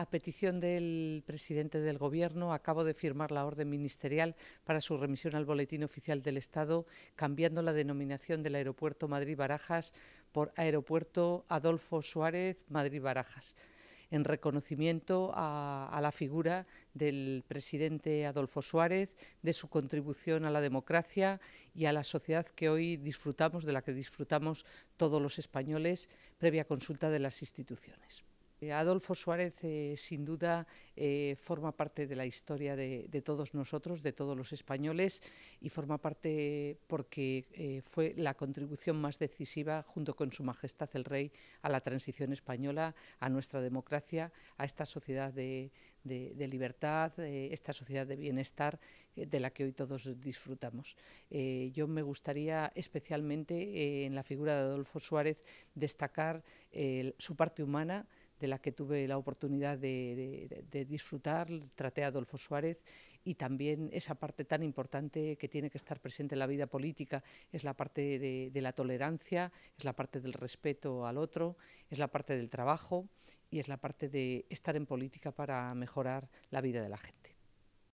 A petición del presidente del Gobierno, acabo de firmar la orden ministerial para su remisión al Boletín Oficial del Estado, cambiando la denominación del Aeropuerto Madrid-Barajas por Aeropuerto Adolfo Suárez Madrid-Barajas en reconocimiento a, la figura del presidente Adolfo Suárez, de su contribución a la democracia y a la sociedad que hoy disfrutamos, de la que disfrutamos todos los españoles, previa consulta de las instituciones. Eh, Adolfo Suárez, eh, sin duda, eh, forma parte de la historia de, todos nosotros, de todos los españoles, y forma parte porque fue la contribución más decisiva, junto con Su Majestad el Rey, a la transición española, a nuestra democracia, a esta sociedad de libertad, esta sociedad de bienestar de la que hoy todos disfrutamos. yo me gustaría especialmente en la figura de Adolfo Suárez destacar su parte humana, de la que tuve la oportunidad de, disfrutar, traté a Adolfo Suárez y también esa parte tan importante que tiene que estar presente en la vida política es la parte de, la tolerancia, es la parte del respeto al otro, es la parte del trabajo y es la parte de estar en política para mejorar la vida de la gente.